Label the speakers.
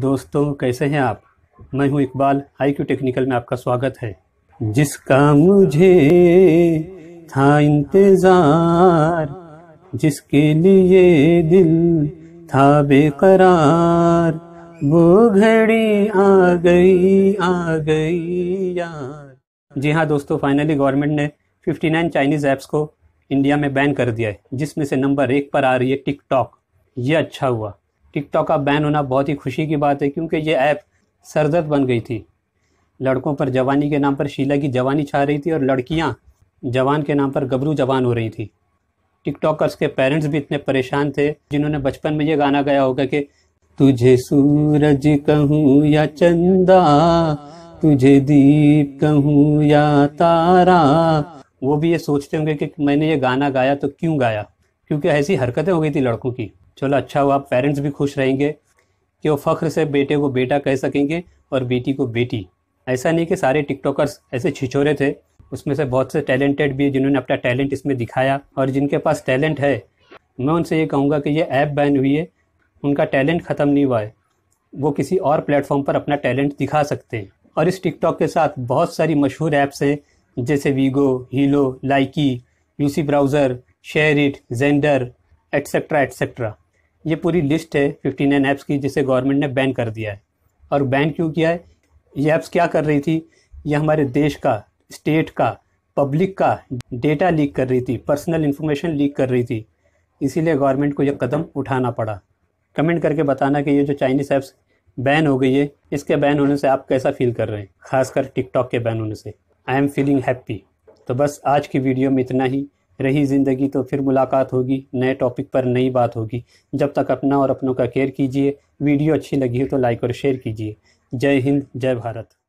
Speaker 1: दोस्तों कैसे हैं आप मैं हूं इकबाल आई क्यू टेक्निकल में आपका स्वागत है जिसका मुझे था इंतज़ार जिसके लिए दिल था बेकरार वो घड़ी आ गई आ गई यार जी हाँ दोस्तों फाइनली गवर्नमेंट ने 59 चाइनीज़ ऐप्स को इंडिया में बैन कर दिया है जिसमें से नंबर एक पर आ रही है टिकटॉक ये अच्छा हुआ टिकटॉक का बैन होना बहुत ही खुशी की बात है क्योंकि ये ऐप सरदर्द बन गई थी लड़कों पर जवानी के नाम पर शीला की जवानी छा रही थी और लड़कियाँ जवान के नाम पर गबरू जवान हो रही थी टिकटॉकर्स के पेरेंट्स भी इतने परेशान थे जिन्होंने बचपन में ये गाना गाया होगा कि तुझे सूरज कहूँ या चंदा तुझे दीप कहूँ या तारा वो भी ये सोचते होंगे कि मैंने ये गाना गाया तो क्यों गाया क्योंकि ऐसी हरकतें हो गई थी लड़कों की चलो अच्छा हुआ पेरेंट्स भी खुश रहेंगे कि वो फ़ख्र से बेटे को बेटा कह सकेंगे और बेटी को बेटी ऐसा नहीं कि सारे टिकटॉकर्स ऐसे छिछोरे थे उसमें से बहुत से टैलेंटेड भी जिन्होंने अपना टैलेंट इसमें दिखाया और जिनके पास टैलेंट है मैं उनसे ये कहूँगा कि ये ऐप बैन हुई है उनका टैलेंट ख़त्म नहीं हुआ है वो किसी और प्लेटफॉर्म पर अपना टैलेंट दिखा सकते हैं और इस टिकटॉक के साथ बहुत सारी मशहूर ऐप्स हैं जैसे Vigo Helo Likee UC browser SHAREit Xender etcetera etcetera ये पूरी लिस्ट है फिफ्टी नाइन ऐप्स की जिसे गवर्नमेंट ने बैन कर दिया है और बैन क्यों किया है ये ऐप्स क्या कर रही थी ये हमारे देश का स्टेट का पब्लिक का डेटा लीक कर रही थी पर्सनल इन्फॉर्मेशन लीक कर रही थी इसीलिए गवर्नमेंट को यह कदम उठाना पड़ा कमेंट करके बताना कि ये जो चाइनीज ऐप्स बैन हो गई है इसके बैन होने से आप कैसा फील कर रहे हैं खासकर टिकटॉक के बैन होने से आई एम फीलिंग हैप्पी तो बस आज की वीडियो में इतना ही रही ज़िंदगी तो फिर मुलाकात होगी नए टॉपिक पर नई बात होगी जब तक अपना और अपनों का केयर कीजिए वीडियो अच्छी लगी हो तो लाइक और शेयर कीजिए जय हिंद जय भारत